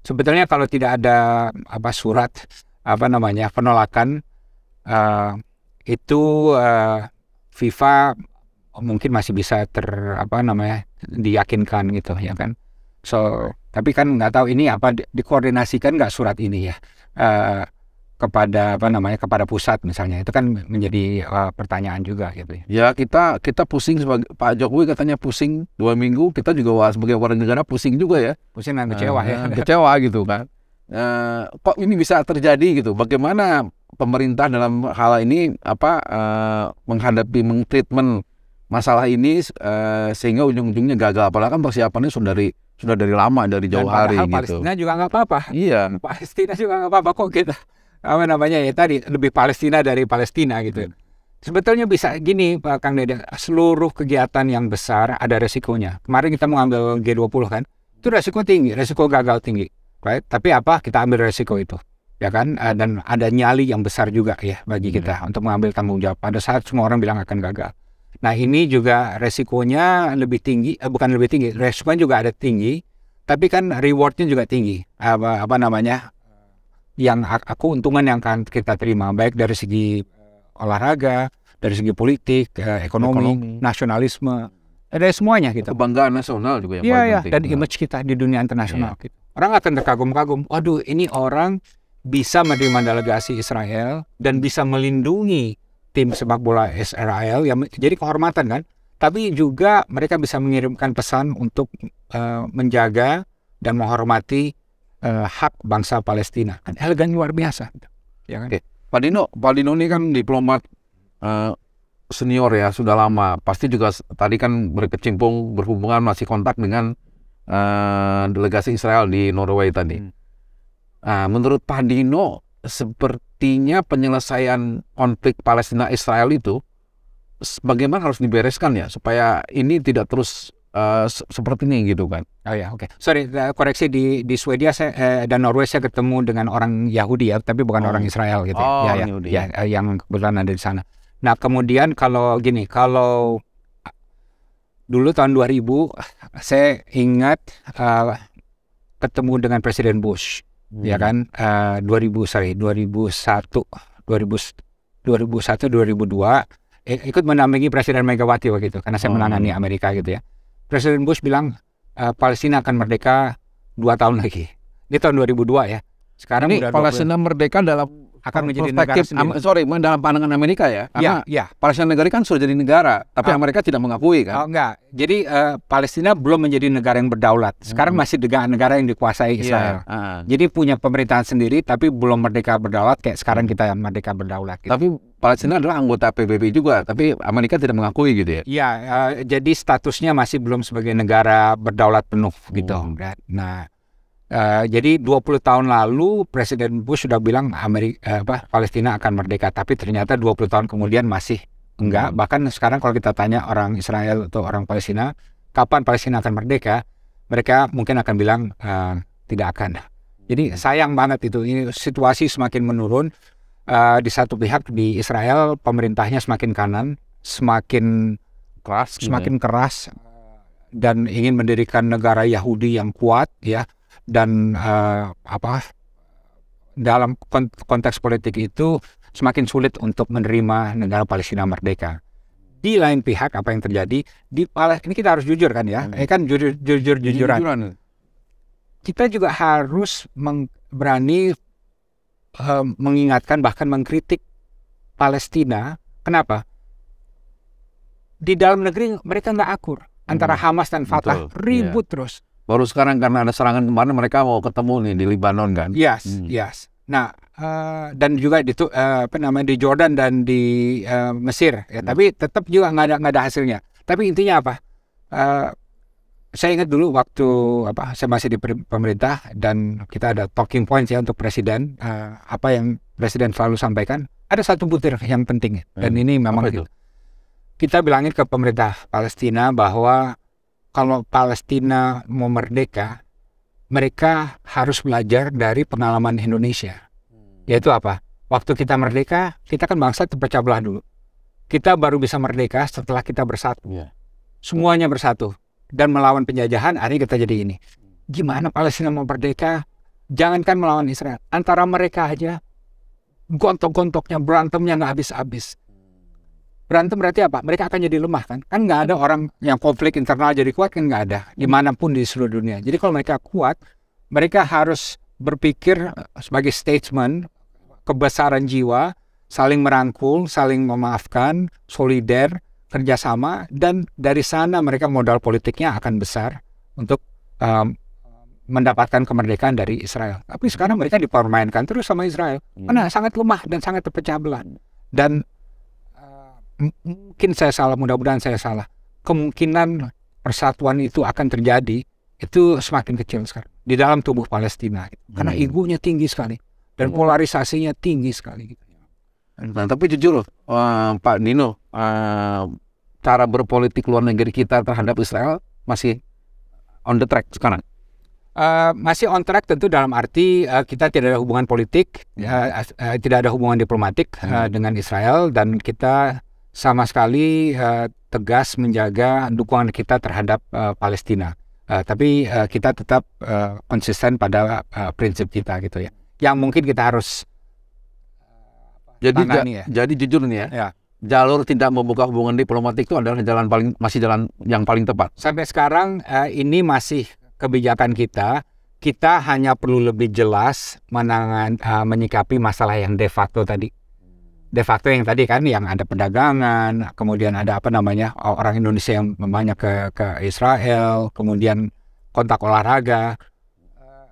Sebetulnya kalau tidak ada apa surat apa namanya penolakan uh, itu uh, FIFA mungkin masih bisa ter apa namanya diyakinkan gitu ya kan so tapi kan nggak tahu ini apa di, dikoordinasikan nggak surat ini ya uh, kepada apa namanya kepada pusat misalnya itu kan menjadi uh, pertanyaan juga gitu ya, ya kita kita pusing sebagai Pak Jokowi katanya pusing dua minggu kita juga wah, sebagai warga negara pusing juga ya pusing dan kecewa uh, ya eh, kecewa gitu kan uh, kok ini bisa terjadi gitu bagaimana pemerintah dalam hal ini apa uh, menghadapi mengtreatment masalah ini uh, sehingga ujung-ujungnya gagal apalagi kan persiapannya sudah dari sudah dari lama dari jauh Dan hari gitu. Palestina juga nggak apa-apa. Iya. Palestina juga nggak apa-apa kok kita gitu. apa namanya ya tadi lebih Palestina dari Palestina gitu. Hmm. Sebetulnya bisa gini Pak Kang Dede, seluruh kegiatan yang besar ada resikonya. Kemarin kita mengambil G20 kan, itu resiko tinggi, resiko gagal tinggi. Right? Tapi apa? Kita ambil resiko itu ya kan eh, dan ada nyali yang besar juga ya bagi kita hmm. untuk mengambil tanggung jawab pada saat semua orang bilang akan gagal nah ini juga resikonya lebih tinggi eh, bukan lebih tinggi resiko juga ada tinggi tapi kan rewardnya juga tinggi apa, apa namanya yang aku untungan yang akan kita terima baik dari segi eh, olahraga dari segi politik eh, ekonomi, ekonomi nasionalisme ada semuanya gitu kebanggaan nasional juga yang ya, paling ya. penting dan image kita di dunia internasional ya. orang akan terkagum-kagum waduh ini orang bisa menerima delegasi Israel dan bisa melindungi tim sepak bola Israel yang jadi kehormatan kan tapi juga mereka bisa mengirimkan pesan untuk uh, menjaga dan menghormati uh, hak bangsa Palestina kan elegan luar biasa ya kan Oke. Pak Dino Pak Dino ini kan diplomat uh, senior ya sudah lama pasti juga tadi kan berkecimpung berhubungan masih kontak dengan uh, delegasi Israel di Norway tadi hmm. Nah, menurut Pak Dino, sepertinya penyelesaian konflik Palestina-Israel itu bagaimana harus dibereskan ya supaya ini tidak terus uh, seperti ini gitu kan. Oh ya, oke. Okay. Sorry, eh, koreksi di di Swedia saya, eh, dan Norwegia saya ketemu dengan orang Yahudi ya, tapi bukan oh. orang Israel gitu. Ya. Oh, ya, ya, Yahudi. ya, eh, yang kebetulan ada di sana. Nah, kemudian kalau gini, kalau dulu tahun 2000 saya ingat uh, ketemu dengan Presiden Bush Ya hmm. ya kan uh, eh, 2000 sorry 2001 2000 2001 2002 eh, ikut menampingi Presiden Megawati waktu itu karena saya oh. menangani Amerika gitu ya Presiden Bush bilang uh, Palestina akan merdeka dua tahun lagi ini tahun 2002 ya sekarang ini Palestina 20. merdeka dalam akan menjadi negara sendiri. Am, sorry, dalam pandangan Amerika ya. ya Karena ya, ya. Palestina negara kan sudah jadi negara, tapi oh. Amerika tidak mengakui kan. Oh, enggak. Jadi uh, Palestina belum menjadi negara yang berdaulat. Hmm. Sekarang hmm. masih negara yang dikuasai iya. Israel. Yeah. Uh. Jadi punya pemerintahan sendiri tapi belum merdeka berdaulat kayak sekarang hmm. kita merdeka berdaulat gitu. Tapi Palestina adalah anggota PBB juga, tapi Amerika tidak mengakui gitu ya. Iya, uh, jadi statusnya masih belum sebagai negara berdaulat penuh gitu. Oh. Nah, Uh, jadi 20 tahun lalu Presiden Bush sudah bilang Amerika, eh, apa, Palestina akan merdeka, tapi ternyata 20 tahun kemudian masih enggak. Hmm. Bahkan sekarang kalau kita tanya orang Israel atau orang Palestina, kapan Palestina akan merdeka, mereka mungkin akan bilang uh, tidak akan. Jadi hmm. sayang banget itu. Ini situasi semakin menurun. Uh, di satu pihak di Israel pemerintahnya semakin kanan, semakin keras, gitu ya. semakin keras dan ingin mendirikan negara Yahudi yang kuat, ya dan uh, apa dalam konteks politik itu semakin sulit untuk menerima negara Palestina merdeka. Di lain pihak apa yang terjadi di Palestina ini kita harus jujur kan ya, ini hmm. eh, kan jujur jujur jujuran. jujuran. Kita juga harus meng, berani uh, mengingatkan bahkan mengkritik Palestina. Kenapa? Di dalam negeri mereka nggak akur antara hmm. Hamas dan Fatah ribut yeah. terus Baru sekarang karena ada serangan kemarin mereka mau ketemu nih di Lebanon kan? Yes, hmm. yes. Nah, uh, dan juga di uh, apa namanya di Jordan dan di uh, Mesir ya, hmm. tapi tetap juga nggak ada nggak ada hasilnya. Tapi intinya apa? Uh, saya ingat dulu waktu apa saya masih di pemerintah dan kita ada talking points ya untuk presiden uh, apa yang presiden selalu sampaikan. Ada satu butir yang penting dan hmm. ini memang itu? kita bilangin ke pemerintah Palestina bahwa kalau Palestina mau merdeka, mereka harus belajar dari pengalaman Indonesia. Hmm. Yaitu apa? Waktu kita merdeka, kita kan bangsa terpecah belah dulu. Kita baru bisa merdeka setelah kita bersatu. Yeah. Semuanya bersatu dan melawan penjajahan, akhirnya kita jadi ini. Gimana Palestina mau merdeka? Jangankan melawan Israel, antara mereka aja gontok-gontoknya, berantemnya nggak habis-habis berantem berarti apa? Mereka akan jadi lemah kan? Kan nggak ada orang yang konflik internal jadi kuat kan nggak ada dimanapun di seluruh dunia. Jadi kalau mereka kuat, mereka harus berpikir eh, sebagai statement kebesaran jiwa, saling merangkul, saling memaafkan, solider, kerjasama, dan dari sana mereka modal politiknya akan besar untuk um, mendapatkan kemerdekaan dari Israel. Tapi sekarang mereka dipermainkan terus sama Israel, hmm. karena sangat lemah dan sangat terpecah belah. Dan mungkin saya salah, mudah-mudahan saya salah. Kemungkinan iya. persatuan itu akan terjadi itu semakin kecil sekarang di dalam tubuh Palestina gitu. karena hmm. Iya. igunya tinggi sekali dan iya. polarisasinya tinggi sekali gitu. Nah, tapi jujur uh, Pak Nino uh, cara berpolitik luar negeri kita terhadap Israel masih on the track sekarang. Uh, masih on track tentu dalam arti uh, kita tidak ada hubungan politik, uh, uh, tidak ada hubungan diplomatik hmm. dengan Israel dan kita sama sekali uh, tegas menjaga dukungan kita terhadap uh, Palestina. Uh, tapi uh, kita tetap uh, konsisten pada uh, prinsip kita gitu ya. Yang mungkin kita harus jadi ja, ya. jadi jujur nih ya, ya. Jalur tidak membuka hubungan diplomatik itu adalah jalan paling masih jalan yang paling tepat. Sampai sekarang uh, ini masih kebijakan kita. Kita hanya perlu lebih jelas menangan uh, menyikapi masalah yang de facto tadi de facto yang tadi kan yang ada perdagangan, kemudian ada apa namanya orang Indonesia yang banyak ke ke Israel, kemudian kontak olahraga. Eh,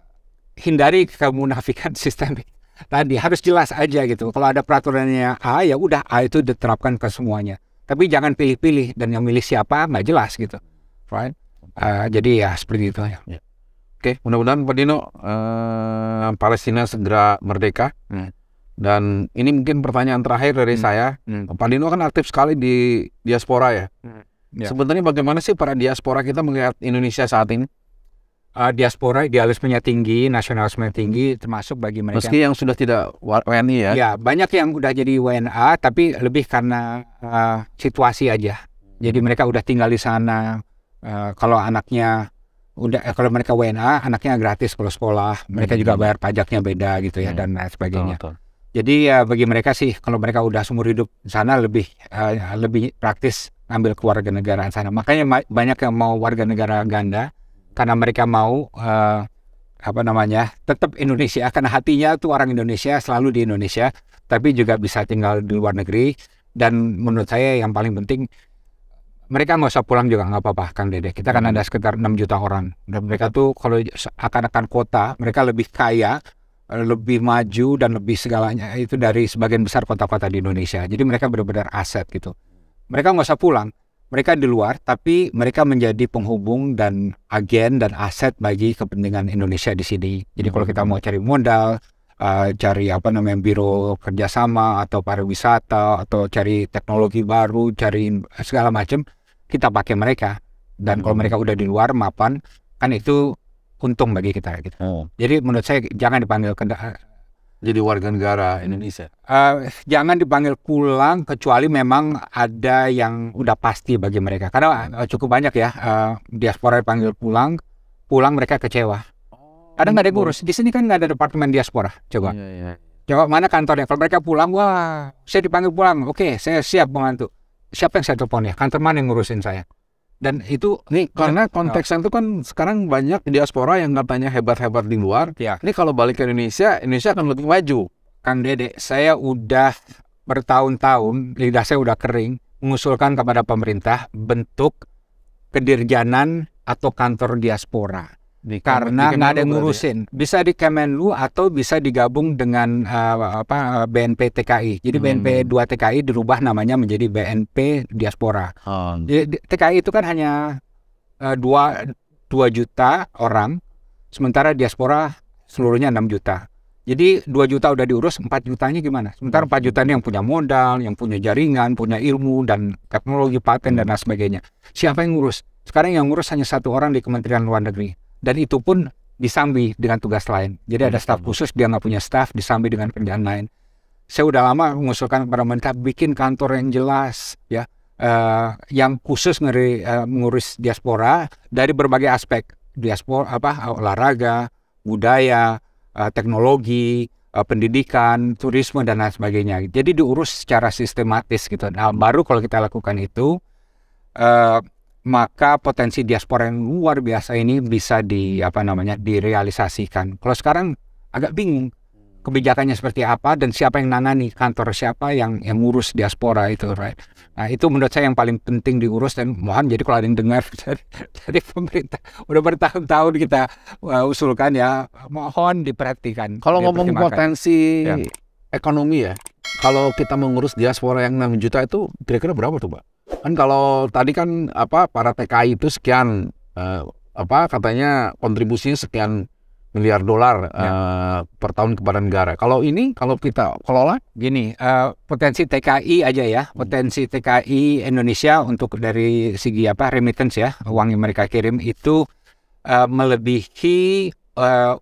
hindari kemunafikan sistem tadi harus jelas aja gitu. Kalau ada peraturannya A ya udah A itu diterapkan ke semuanya. Tapi jangan pilih-pilih dan yang milih siapa nggak jelas gitu, right? Uh, jadi ya seperti itu ya. Oke, okay, mudah-mudahan Pak Dino uh, Palestina segera merdeka. Hmm dan ini mungkin pertanyaan terakhir dari hmm. saya. Hmm. Pak Dino kan aktif sekali di diaspora ya. Hmm. Ya. Sebenarnya bagaimana sih para diaspora kita melihat Indonesia saat ini? Uh, diaspora idealismenya tinggi, nasionalisme tinggi, hmm. termasuk bagi mereka. Meski yang sudah tidak WNI ya. Ya, banyak yang sudah jadi WNA, tapi lebih karena uh, situasi aja. Jadi mereka udah tinggal di sana. Uh, kalau anaknya udah eh, kalau mereka WNA anaknya gratis kalau sekolah mereka hmm. juga bayar pajaknya beda gitu ya hmm. dan lain sebagainya Tuh, tuh. Jadi ya bagi mereka sih kalau mereka udah seumur hidup di sana lebih uh, lebih praktis ambil keluarga negaraan sana. Makanya ma banyak yang mau warga negara ganda karena mereka mau uh, apa namanya tetap Indonesia karena hatinya tuh orang Indonesia selalu di Indonesia tapi juga bisa tinggal di luar negeri dan menurut saya yang paling penting mereka nggak usah pulang juga nggak apa-apa Kang Dede. Kita kan hmm. ada sekitar 6 juta orang dan mereka tuh kalau akan-akan kota mereka lebih kaya lebih maju dan lebih segalanya itu dari sebagian besar kota-kota di Indonesia. Jadi mereka benar-benar aset gitu. Mereka nggak usah pulang, mereka di luar, tapi mereka menjadi penghubung dan agen dan aset bagi kepentingan Indonesia di sini. Jadi kalau kita mau cari modal, eh, cari apa namanya biro kerjasama atau pariwisata atau cari teknologi baru, cari segala macam, kita pakai mereka. Dan kalau mereka udah di luar mapan, kan itu untung bagi kita gitu. Oh. Jadi menurut saya jangan dipanggil jadi warga negara eh, Indonesia. Uh, jangan dipanggil pulang kecuali memang ada yang udah pasti bagi mereka. Karena eh, cukup banyak ya uh, diaspora dipanggil pulang, pulang mereka kecewa. Oh. Kadang nggak ada yang ngurus. Di sini kan nggak ada departemen diaspora. Coba. Iya, iya, iya. Coba mana kantornya? Kalau mereka pulang, wah, saya dipanggil pulang. Oke, saya siap membantu. Siapa yang saya telepon ya? Kantor mana yang ngurusin saya? dan itu nih kan- karena ah. konteksnya itu kan sekarang banyak diaspora yang katanya hebat-hebat di luar. Ya. Ini kalau balik ke Indonesia, Indonesia akan lebih maju. Kan Dedek, saya udah bertahun-tahun lidah saya udah kering mengusulkan kepada pemerintah bentuk kedirjanan atau kantor diaspora di karena nggak ada ya? ngurusin. Ya? Bisa di Kemenlu atau bisa digabung dengan uh, apa eh, BNP TKI. Jadi hmm. BNP 2 TKI dirubah namanya menjadi BNP Diaspora. Hmm. Jadi, TKI itu kan hanya eh, dua uh, juta orang, sementara diaspora seluruhnya 6 juta. Jadi 2 juta udah diurus, 4 jutanya gimana? Sementara 4 juta ini yang punya modal, yang punya jaringan, punya ilmu dan teknologi paten dan lain sebagainya. Siapa yang ngurus? Sekarang yang ngurus hanya satu orang di Kementerian Luar Negeri dan itu pun disambi dengan tugas lain. Jadi ada staf hmm. khusus, dia nggak punya staf, disambi dengan kerjaan lain. Saya udah lama mengusulkan kepada Mentah bikin kantor yang jelas, ya, uh, yang khusus ngeri, uh, mengurus diaspora dari berbagai aspek, diaspora apa, olahraga, budaya, uh, teknologi, uh, pendidikan, turisme dan lain sebagainya. Jadi diurus secara sistematis gitu. Nah, baru kalau kita lakukan itu. Uh, maka potensi diaspora yang luar biasa ini bisa di apa namanya direalisasikan. Kalau sekarang agak bingung kebijakannya seperti apa dan siapa yang nangani kantor siapa yang yang ngurus diaspora itu right nah itu menurut saya yang paling penting diurus dan mohon jadi kalau ada yang dengar dari, dari pemerintah udah bertahun-tahun kita uh, usulkan ya mohon diperhatikan kalau ngomong potensi ya. ekonomi ya kalau kita mengurus diaspora yang 6 juta itu kira-kira berapa tuh pak kan kalau tadi kan apa para TKI itu sekian eh, apa katanya kontribusinya sekian miliar dolar ya. uh, per tahun kepada negara. Kalau ini kalau kita kelola gini, uh, potensi TKI aja ya, hmm. potensi TKI Indonesia untuk dari segi apa remittance ya, uang yang mereka kirim itu uh, melebihi uh,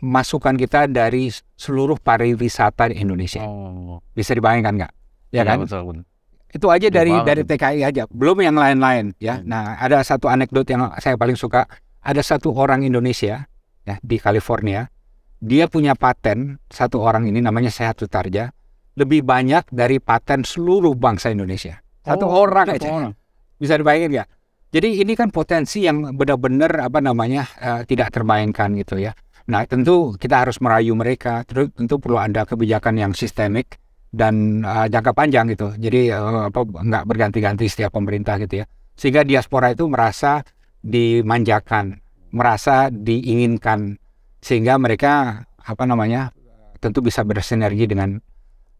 masukan kita dari seluruh pariwisata di Indonesia. Oh. Bisa dibayangkan nggak? Ya, ya kan? Betul, betul. Itu aja dari dari TKI aja, belum yang lain-lain ya. Hmm. Nah, ada satu anekdot yang saya paling suka. Ada satu orang Indonesia ya di California, dia punya paten satu orang ini namanya Sehat Sutarja lebih banyak dari paten seluruh bangsa Indonesia. Satu oh, orang aja. Orang. Bisa dibayangin ya Jadi ini kan potensi yang benar-benar apa namanya uh, tidak terbayangkan gitu ya. Nah tentu kita harus merayu mereka. tentu perlu ada kebijakan yang sistemik dan uh, jangka panjang gitu. Jadi uh, apa nggak berganti-ganti setiap pemerintah gitu ya. Sehingga diaspora itu merasa dimanjakan, merasa diinginkan sehingga mereka apa namanya tentu bisa bersinergi dengan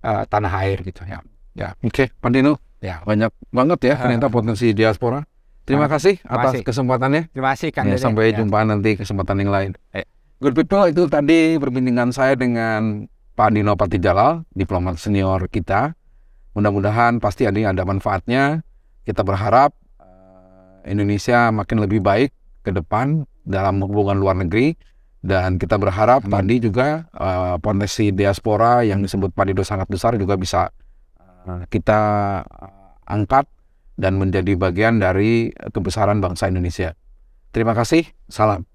uh, tanah air gitu ya. Ya, oke, okay. Pandino. Ya, banyak banget ya ternyata potensi diaspora. Terima kasih atas kesempatannya. Terima kasih Kang. Ya, sampai ya. jumpa nanti kesempatan yang lain. Good people itu tadi perbincangan saya dengan Pak Nino Patijalal, diplomat senior kita. Mudah-mudahan pasti ada ada manfaatnya. Kita berharap eh, Indonesia makin lebih baik ke depan dalam hubungan luar negeri dan kita berharap Amin. tadi juga uh, eh, potensi diaspora yang disebut Panido sangat besar juga bisa eh, kita angkat dan menjadi bagian dari kebesaran bangsa Indonesia. Terima kasih, salam.